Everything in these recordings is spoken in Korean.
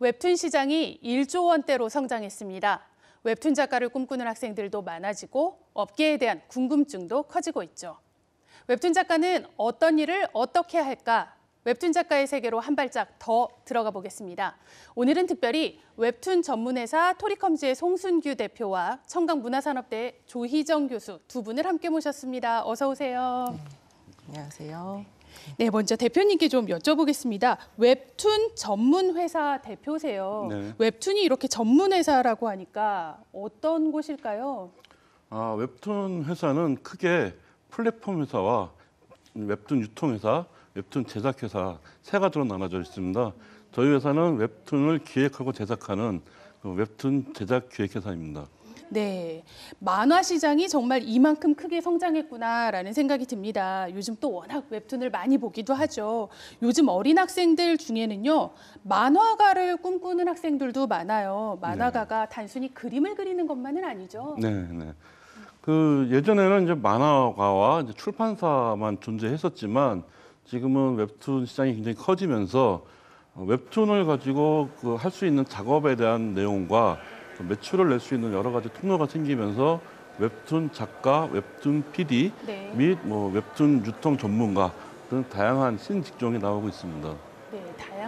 웹툰 시장이 1조 원대로 성장했습니다. 웹툰 작가를 꿈꾸는 학생들도 많아지고 업계에 대한 궁금증도 커지고 있죠. 웹툰 작가는 어떤 일을 어떻게 할까? 웹툰 작가의 세계로 한 발짝 더 들어가 보겠습니다. 오늘은 특별히 웹툰 전문회사 토리컴즈의 송순규 대표와 청강문화산업대 조희정 교수 두 분을 함께 모셨습니다. 어서 오세요. 네. 안녕하세요. 네, 먼저 대표님께 좀 여쭤보겠습니다. 웹툰 전문 회사 대표세요. 네. 웹툰이 이렇게 전문 회사라고 하니까 어떤 곳일까요? 아, 웹툰 회사는 크게 플랫폼 회사와 웹툰 유통 회사, 웹툰 제작 회사 세 가지로 나눠져 있습니다. 저희 회사는 웹툰을 기획하고 제작하는 그 웹툰 제작 기획 회사입니다. 네. 만화 시장이 정말 이만큼 크게 성장했구나라는 생각이 듭니다. 요즘 또 워낙 웹툰을 많이 보기도 하죠. 요즘 어린 학생들 중에는요, 만화가를 꿈꾸는 학생들도 많아요. 만화가가 네. 단순히 그림을 그리는 것만은 아니죠. 네, 네. 그 예전에는 이제 만화가와 이제 출판사만 존재했었지만 지금은 웹툰 시장이 굉장히 커지면서 어, 웹툰을 가지고 그 할 수 있는 작업에 대한 내용과 매출을 낼 수 있는 여러 가지 통로가 생기면서 웹툰 작가, 웹툰 PD 네. 및뭐 웹툰 유통 전문가 등 다양한 신 직종이 나오고 있습니다.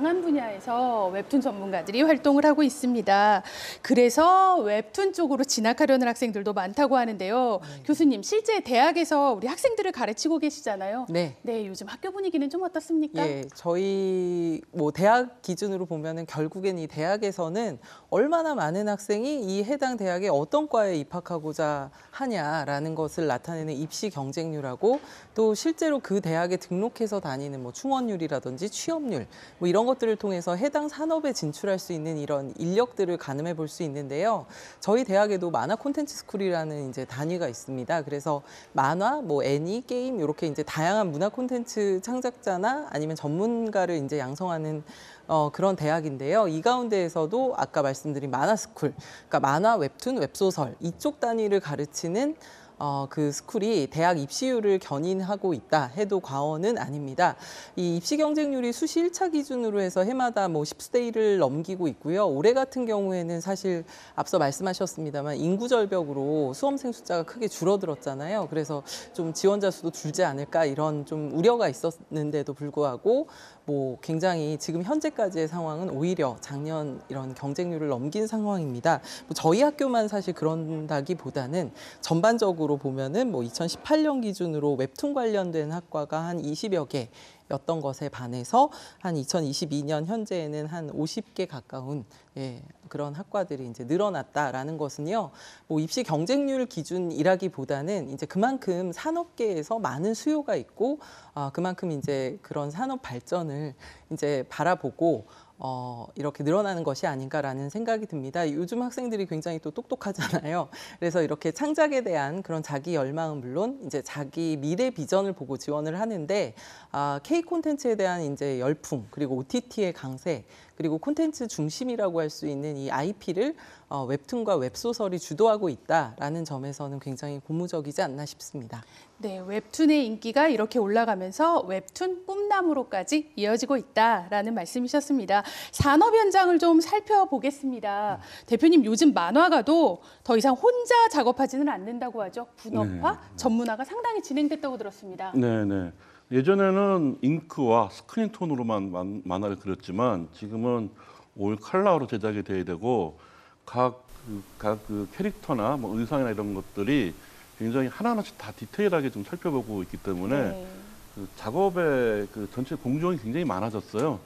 다양한 분야에서 웹툰 전문가들이 활동을 하고 있습니다. 그래서 웹툰 쪽으로 진학하려는 학생들도 많다고 하는데요. 네. 교수님, 실제 대학에서 우리 학생들을 가르치고 계시잖아요. 네. 네, 요즘 학교 분위기는 좀 어떻습니까? 예, 저희 뭐 대학 기준으로 보면은 결국엔 이 대학에서는 얼마나 많은 학생이 이 해당 대학에 어떤 과에 입학하고자 하냐라는 것을 나타내는 입시 경쟁률하고 또 실제로 그 대학에 등록해서 다니는 뭐 충원율이라든지 취업률 뭐 이런 것 것들을 통해서 해당 산업에 진출할 수 있는 이런 인력들을 가늠해 볼 수 있는데요. 저희 대학에도 만화 콘텐츠 스쿨이라는 이제 단위가 있습니다. 그래서 만화, 뭐 애니, 게임 이렇게 이제 다양한 문화 콘텐츠 창작자나 아니면 전문가를 이제 양성하는 어, 그런 대학인데요. 이 가운데에서도 아까 말씀드린 만화 스쿨, 그러니까 만화, 웹툰, 웹소설 이쪽 단위를 가르치는 어, 그 스쿨이 대학 입시율을 견인하고 있다 해도 과언은 아닙니다. 이 입시 경쟁률이 수시 일차 기준으로 해서 해마다 뭐1 0스테이 넘기고 있고요. 올해 같은 경우에는 사실 앞서 말씀하셨습니다만 인구 절벽으로 수험생 숫자가 크게 줄어들었잖아요. 그래서 좀 지원자 수도 줄지 않을까 이런 좀 우려가 있었는데도 불구하고 뭐 굉장히 지금 현재까지의 상황은 오히려 작년 이런 경쟁률을 넘긴 상황입니다. 뭐 저희 학교만 사실 그런다기보다는 전반적으로 보면은 뭐 2018년 기준으로 웹툰 관련된 학과가 한 20여 개 였던 것에 반해서 한 2022년 현재에는 한 50개 가까운 예, 그런 학과들이 이제 늘어났다라는 것은요. 뭐 입시 경쟁률 기준이라기보다는 이제 그만큼 산업계에서 많은 수요가 있고 아, 그만큼 이제 그런 산업 발전을 이제 바라보고 어, 이렇게 늘어나는 것이 아닌가라는 생각이 듭니다. 요즘 학생들이 굉장히 또 똑똑하잖아요. 그래서 이렇게 창작에 대한 그런 자기 열망은 물론 이제 자기 미래 비전을 보고 지원을 하는데 아, K 콘텐츠에 대한 이제 열풍 그리고 OTT의 강세 그리고 콘텐츠 중심이라고 할 수 있는 이 IP를 어, 웹툰과 웹소설이 주도하고 있다라는 점에서는 굉장히 고무적이지 않나 싶습니다. 네, 웹툰의 인기가 이렇게 올라가면서 웹툰 꿈나무로까지 이어지고 있다라는 말씀이셨습니다. 산업 현장을 좀 살펴보겠습니다. 음. 대표님 요즘 만화가도 더 이상 혼자 작업하지는 않는다고 하죠. 네. 분업화, 네. 전문화가 상당히 진행됐다고 들었습니다. 네, 네. 예전에는 잉크와 스크린톤으로만 만화를 그렸지만 지금은 올 칼라로 제작이 돼야 되고 각, 그, 각그 캐릭터나 뭐 의상이나 이런 것들이 굉장히 하나하나씩 다 디테일하게 좀 살펴보고 있기 때문에 네. 그 작업의 그 전체 공정이 굉장히 많아졌어요.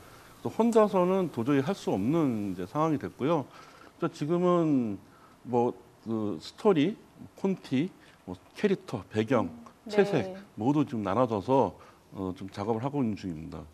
그래서 혼자서는 도저히 할 수 없는 이제 상황이 됐고요. 그래서 지금은 뭐그 스토리, 콘티, 뭐 캐릭터, 배경, 네. 채색 모두 지금 나눠져서 어, 좀 작업을 하고 있는 중입니다.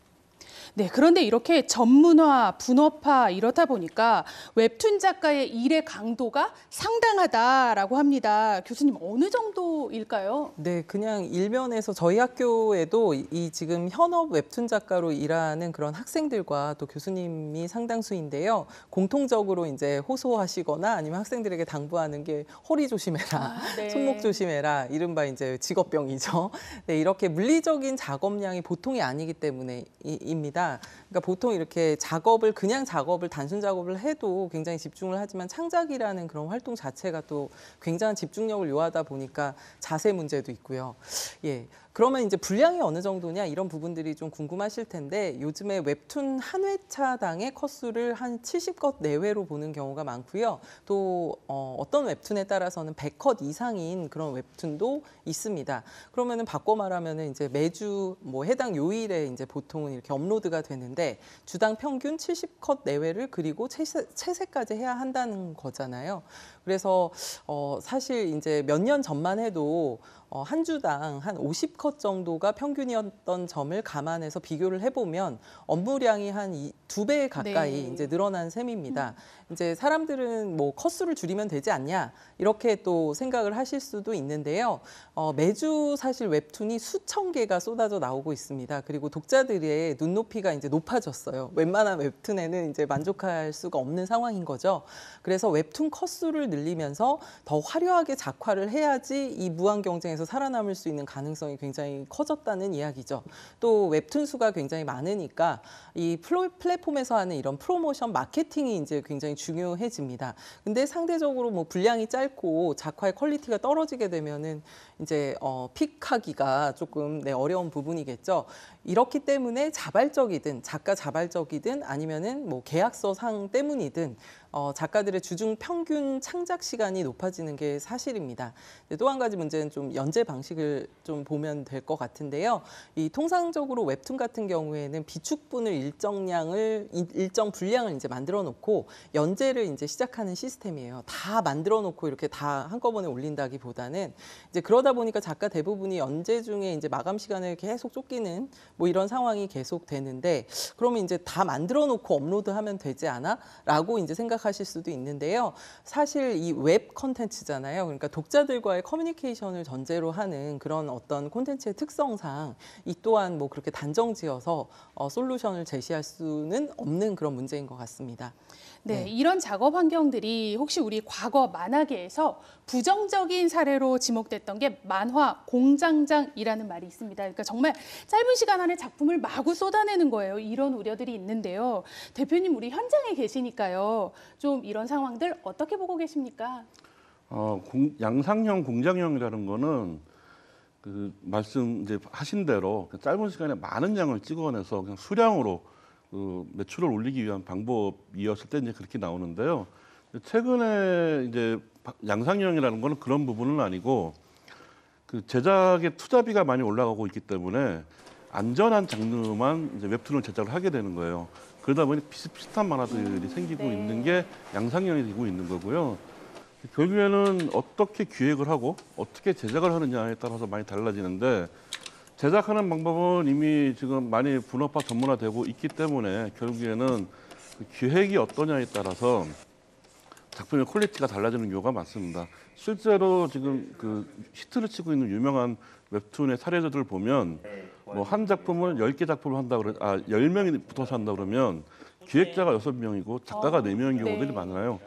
네, 그런데 이렇게 전문화, 분업화 이렇다 보니까 웹툰 작가의 일의 강도가 상당하다라고 합니다. 교수님 어느 정도일까요? 네, 그냥 일면에서 저희 학교에도 이 지금 현업 웹툰 작가로 일하는 그런 학생들과 또 교수님이 상당수인데요. 공통적으로 이제 호소하시거나 아니면 학생들에게 당부하는 게 허리 조심해라, 아, 네. 손목 조심해라, 이른바 이제 직업병이죠. 네, 이렇게 물리적인 작업량이 보통이 아니기 때문에입니다. 있습니다. 그러니까 보통 이렇게 작업을 그냥 작업을 단순 작업을 해도 굉장히 집중을 하지만 창작이라는 그런 활동 자체가 또 굉장한 집중력을 요하다 보니까 자세 문제도 있고요. 예. 그러면 이제 분량이 어느 정도냐 이런 부분들이 좀 궁금하실 텐데 요즘에 웹툰 한 회차당의 컷수를 한 70컷 내외로 보는 경우가 많고요. 또 어, 어떤 웹툰에 따라서는 100컷 이상인 그런 웹툰도 있습니다. 그러면은 바꿔 말하면은 이제 매주 뭐 해당 요일에 이제 보통은 이렇게 업로드가 되는데 주당 평균 70컷 내외를 그리고 채, 채색까지 해야 한다는 거잖아요. 그래서 어, 사실 이제 몇 년 전만 해도 어, 한 주당 한 50컷 정도가 평균이었던 점을 감안해서 비교를 해보면 업무량이 한 두 배 가까이 네. 이제 늘어난 셈입니다. 음. 이제 사람들은 뭐 컷수를 줄이면 되지 않냐 이렇게 또 생각을 하실 수도 있는데요. 어, 매주 사실 웹툰이 수천 개가 쏟아져 나오고 있습니다. 그리고 독자들의 눈높이가 이제 높아졌어요. 웬만한 웹툰에는 이제 만족할 수가 없는 상황인 거죠. 그래서 웹툰 컷수를 늘리면서 더 화려하게 작화를 해야지 이 무한 경쟁에서 살아남을 수 있는 가능성이 굉장히 커졌다는 이야기죠. 또 웹툰 수가 굉장히 많으니까 이 플랫폼에서 하는 이런 프로모션 마케팅이 이제 굉장히 중요해집니다. 근데 상대적으로 뭐 분량이 짧고 작화의 퀄리티가 떨어지게 되면은 이제 어 픽하기가 조금 네, 어려운 부분이겠죠. 이렇기 때문에 자발적이든 작가 자발적이든 아니면은 뭐 계약서 상 때문이든 어, 작가들의 주중 평균 창작 시간이 높아지는 게 사실입니다. 또 한 가지 문제는 좀 연재 방식을 좀 보면 될 것 같은데요. 이 통상적으로 웹툰 같은 경우에는 비축분을 일정량을 일정 분량을 이제 만들어 놓고 연재를 이제 시작하는 시스템이에요. 다 만들어 놓고 이렇게 다 한꺼번에 올린다기보다는 이제 그러다 보니까 작가 대부분이 연재 중에 이제 마감 시간을 계속 쫓기는 뭐 이런 상황이 계속 되는데 그러면 이제 다 만들어 놓고 업로드하면 되지 않아라고 이제 생각 생각하실 수도 있는데요. 사실 이 웹 콘텐츠잖아요. 그러니까 독자들과의 커뮤니케이션을 전제로 하는 그런 어떤 콘텐츠의 특성상 이 또한 뭐 그렇게 단정지어서 어, 솔루션을 제시할 수는 없는 그런 문제인 것 같습니다. 네, 네, 이런 작업 환경들이 혹시 우리 과거 만화계에서 부정적인 사례로 지목됐던 게 만화 공장장이라는 말이 있습니다. 그러니까 정말 짧은 시간 안에 작품을 마구 쏟아내는 거예요. 이런 우려들이 있는데요. 대표님 우리 현장에 계시니까요. 좀 이런 상황들 어떻게 보고 계십니까? 어, 공, 양상형 공장형이라는 거는 그 말씀 이제 하신 대로 그 짧은 시간에 많은 양을 찍어내서 그냥 수량으로 그 매출을 올리기 위한 방법이었을 때 이제 그렇게 나오는데요. 최근에 이제 양상형이라는 거는 그런 부분은 아니고 그 제작의 투자비가 많이 올라가고 있기 때문에 안전한 장르만 이제 웹툰을 제작을 하게 되는 거예요. 그러다 보니 비슷비슷한 만화들이 음, 생기고 네. 있는 게 양상형이 되고 있는 거고요. 결국에는 어떻게 기획을 하고 어떻게 제작을 하느냐에 따라서 많이 달라지는데 제작하는 방법은 이미 지금 많이 분업화 전문화되고 있기 때문에 결국에는 그 기획이 어떠냐에 따라서 작품의 퀄리티가 달라지는 경우가 많습니다. 실제로 지금 그 히트를 치고 있는 유명한 웹툰의 사례들을 보면 뭐 한 작품을 열 개 작품을 한다 그러 아, 열명이 붙어서 한다 그러면 기획자가 여섯 명이고 작가가 네명인 경우들이 네. 많아요.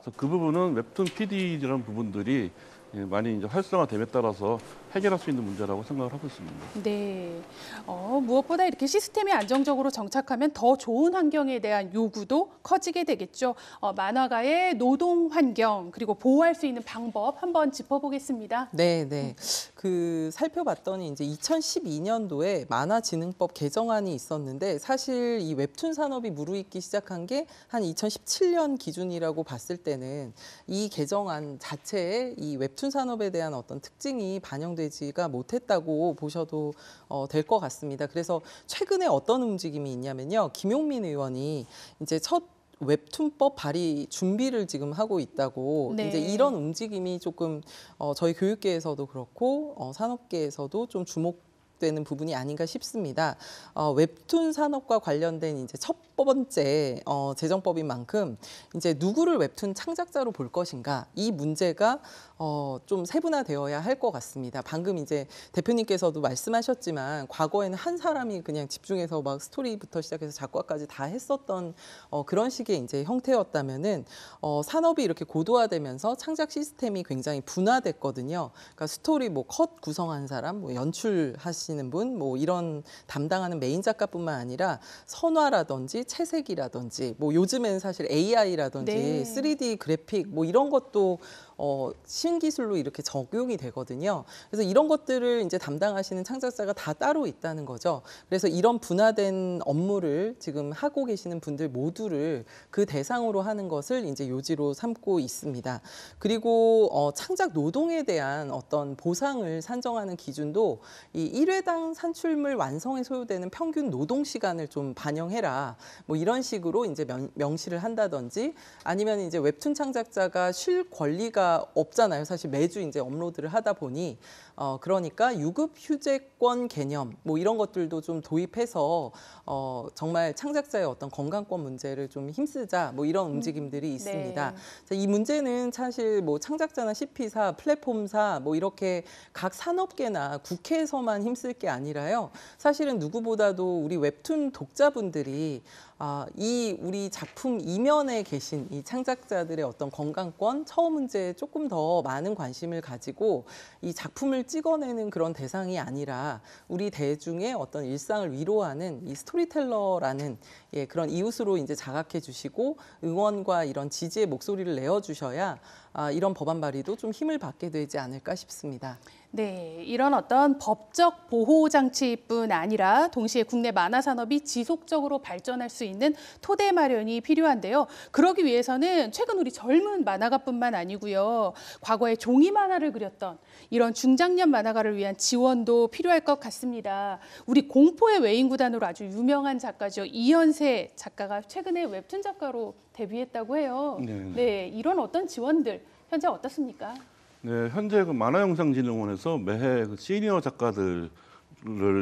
그래서 그 부분은 웹툰 PD라는 부분들이 예, 많이 이제 활성화됨에 따라서 해결할 수 있는 문제라고 생각을 하고 있습니다. 네. 어, 무엇보다 이렇게 시스템이 안정적으로 정착하면 더 좋은 환경에 대한 요구도 커지게 되겠죠. 어, 만화가의 노동 환경 그리고 보호할 수 있는 방법 한번 짚어보겠습니다. 네, 네. 그 살펴봤더니 이제 2012년도에 만화진흥법 개정안이 있었는데 사실 이 웹툰 산업이 무르익기 시작한 게 한 2017년 기준이라고 봤을 때는 이 개정안 자체에 이 웹툰 웹툰 산업에 대한 어떤 특징이 반영되지가 못했다고 보셔도 어, 될것 같습니다. 그래서 최근에 어떤 움직임이 있냐면요. 김용민 의원이 이제 첫 웹툰법 발의 준비를 지금 하고 있다고 네. 이제 이런 움직임이 조금 어, 저희 교육계에서도 그렇고 어, 산업계에서도 좀 주목 되는 부분이 아닌가 싶습니다. 어, 웹툰 산업과 관련된 이제 첫 번째 어, 재정법인 만큼 이제 누구를 웹툰 창작자로 볼 것인가 이 문제가 어, 좀 세분화되어야 할 것 같습니다. 방금 이제 대표님께서도 말씀하셨지만 과거에는 한 사람이 그냥 집중해서 막 스토리부터 시작해서 작화까지 다 했었던 어, 그런 식의 이제 형태였다면은 어, 산업이 이렇게 고도화되면서 창작 시스템이 굉장히 분화됐거든요. 그러니까 스토리 뭐 컷 구성한 사람, 뭐 연출하시 하시는 분, 뭐 이런 담당하는 메인 작가뿐만 아니라 선화라든지 채색이라든지 뭐요즘에는 사실 AI라든지 네. 3D 그래픽 뭐 이런 것도 어, 신기술로 이렇게 적용이 되거든요. 그래서 이런 것들을 이제 담당하시는 창작자가 다 따로 있다는 거죠. 그래서 이런 분화된 업무를 지금 하고 계시는 분들 모두를 그 대상으로 하는 것을 이제 요지로 삼고 있습니다. 그리고 어, 창작 노동에 대한 어떤 보상을 산정하는 기준도 이일회당 산출물 완성에 소요되는 평균 노동 시간을 좀 반영해라. 뭐 이런 식으로 이제 명, 명시를 한다든지 아니면 이제 웹툰 창작자가 쉴 권리가 없잖아요. 사실 매주 이제 업로드를 하다 보니 어 그러니까 유급 휴재권 개념 뭐 이런 것들도 좀 도입해서 어 정말 창작자의 어떤 건강권 문제를 좀 힘쓰자 뭐 이런 음, 움직임들이 네. 있습니다. 네. 자, 이 문제는 사실 뭐 창작자나 CP사, 플랫폼사 뭐 이렇게 각 산업계나 국회에서만 힘쓸 게 아니라요. 사실은 누구보다도 우리 웹툰 독자분들이 아, 이 우리 작품 이면에 계신 이 창작자들의 어떤 건강권, 처음 문제에 조금 더 많은 관심을 가지고 이 작품을 찍어내는 그런 대상이 아니라 우리 대중의 어떤 일상을 위로하는 이 스토리텔러라는 예, 그런 이웃으로 이제 자각해 주시고 응원과 이런 지지의 목소리를 내어 주셔야 아, 이런 법안 발의도 좀 힘을 받게 되지 않을까 싶습니다. 네, 이런 어떤 법적 보호 장치뿐 아니라 동시에 국내 만화 산업이 지속적으로 발전할 수 있는 토대 마련이 필요한데요. 그러기 위해서는 최근 우리 젊은 만화가뿐만 아니고요. 과거에 종이 만화를 그렸던 이런 중장년 만화가를 위한 지원도 필요할 것 같습니다. 우리 공포의 외인 구단으로 아주 유명한 작가죠. 이현세 작가가 최근에 웹툰 작가로 데뷔했다고 해요. 네, 네 이런 어떤 지원들 현재 어떻습니까? 네, 현재 그 만화영상진흥원에서 매해 그 시니어 작가들을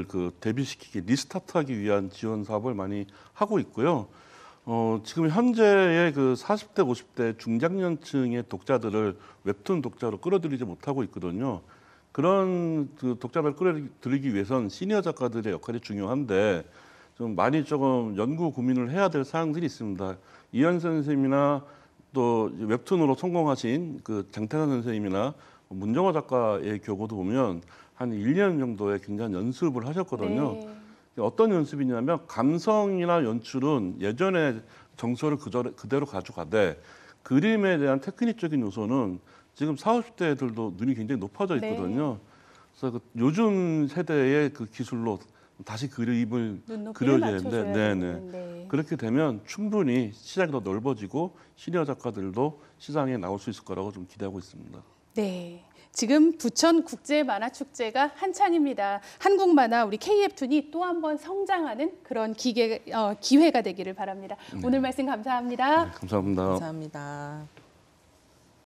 그 데뷔시키기 리스타트하기 위한 지원 사업을 많이 하고 있고요. 어, 지금 현재의 그 40대, 50대 중장년층의 독자들을 웹툰 독자로 끌어들이지 못하고 있거든요. 그런 그 독자를 끌어들이기 위해선 시니어 작가들의 역할이 중요한데 좀 많이 조금 연구 고민을 해야 될 사항들이 있습니다. 이현 선생님이나 또 웹툰으로 성공하신 그 장태산 선생님이나 문정화 작가의 교고도 보면 한 1년 정도의 굉장히 연습을 하셨거든요. 네. 어떤 연습이냐면 감성이나 연출은 예전에 정서를 그대로 가져가되 그림에 대한 테크닉적인 요소는 지금 40, 50대들도 눈이 굉장히 높아져 네. 있거든요. 네. 그래서 그 요즘 세대의 그 기술로 다시 그림을 그려야 되는데 네네. 네. 네. 그렇게 되면 충분히 시장이 더 넓어지고 시니어 작가들도 시장에 나올 수 있을 거라고 좀 기대하고 있습니다. 네. 지금 부천 국제 만화 축제가 한창입니다. 한국 만화 우리 KF툰이 또한번 성장하는 그런 기계 어, 기회가 되기를 바랍니다. 네. 오늘 말씀 감사합니다. 네, 감사합니다. 감사합니다.